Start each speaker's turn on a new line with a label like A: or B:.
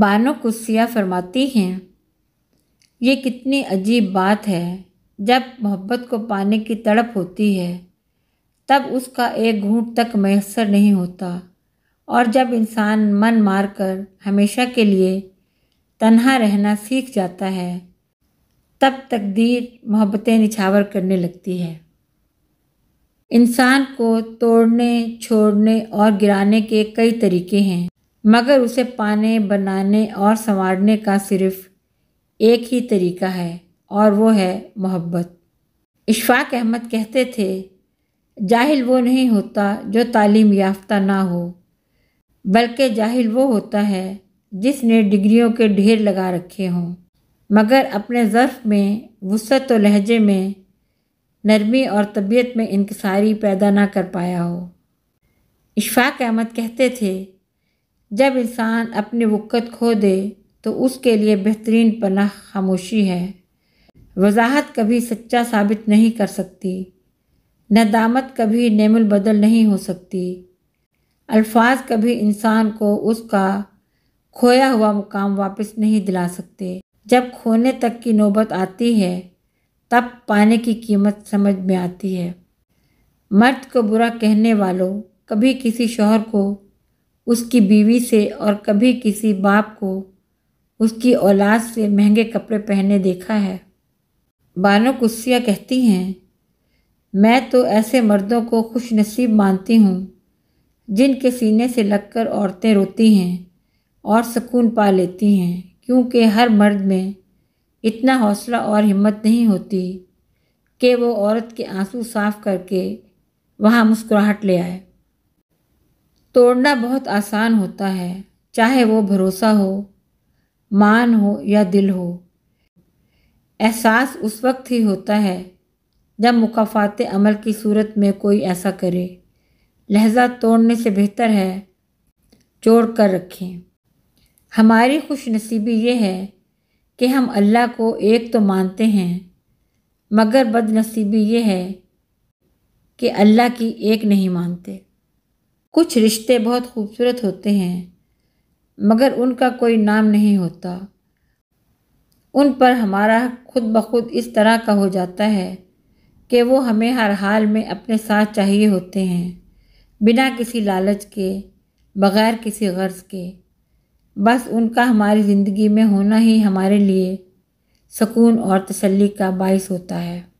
A: बानो कुसिया फरमाती हैं ये कितनी अजीब बात है जब मोहब्बत को पाने की तड़प होती है तब उसका एक घूंट तक मैसर नहीं होता और जब इंसान मन मार कर हमेशा के लिए तन्हा रहना सीख जाता है तब तकदीर मोहब्बतें निछावर करने लगती है इंसान को तोड़ने छोड़ने और गिराने के कई तरीके हैं मगर उसे पाने बनाने और संवारने का सिर्फ एक ही तरीका है और वो है मोहब्बत इशफाक अहमद कहते थे जाहिल वो नहीं होता जो तालीम याफ्ता ना हो बल्कि जाहिल वो होता है जिसने डिग्रियों के ढेर लगा रखे हों मगर अपने ज़र्फ़ में वसत व लहजे में नरमी और तबीयत में इंकसारी पैदा ना कर पाया हो इशफाक अहमद कहते थे जब इंसान अपनी वक़्त खो दे तो उसके लिए बेहतरीन पनाह खामोशी है वजाहत कभी सच्चा साबित नहीं कर सकती नदामत कभी नेमुल बदल नहीं हो सकती अल्फाज कभी इंसान को उसका खोया हुआ मुकाम वापस नहीं दिला सकते जब खोने तक की नौबत आती है तब पाने की कीमत समझ में आती है मर्द को बुरा कहने वालों कभी किसी शोहर को उसकी बीवी से और कभी किसी बाप को उसकी औलाद से महंगे कपड़े पहने देखा है बानो कुस्सिया कहती हैं मैं तो ऐसे मर्दों को खुश नसीब मानती हूँ जिनके सीने से लगकर औरतें रोती हैं और सुकून पा लेती हैं क्योंकि हर मर्द में इतना हौसला और हिम्मत नहीं होती कि वो औरत के आंसू साफ करके वहाँ मुस्कुराहट ले आए तोड़ना बहुत आसान होता है चाहे वो भरोसा हो मान हो या दिल हो एहसास उस वक्त ही होता है जब मुकाफात अमल की सूरत में कोई ऐसा करे लहजा तोड़ने से बेहतर है जोड़ कर रखें हमारी खुश नसीबी ये है कि हम अल्लाह को एक तो मानते हैं मगर बदनसीबी ये है कि अल्लाह की एक नहीं मानते कुछ रिश्ते बहुत खूबसूरत होते हैं मगर उनका कोई नाम नहीं होता उन पर हमारा खुद ब खुद इस तरह का हो जाता है कि वो हमें हर हाल में अपने साथ चाहिए होते हैं बिना किसी लालच के बग़ैर किसी गर्ज के बस उनका हमारी ज़िंदगी में होना ही हमारे लिए सुकून और तसल्ली का बायस होता है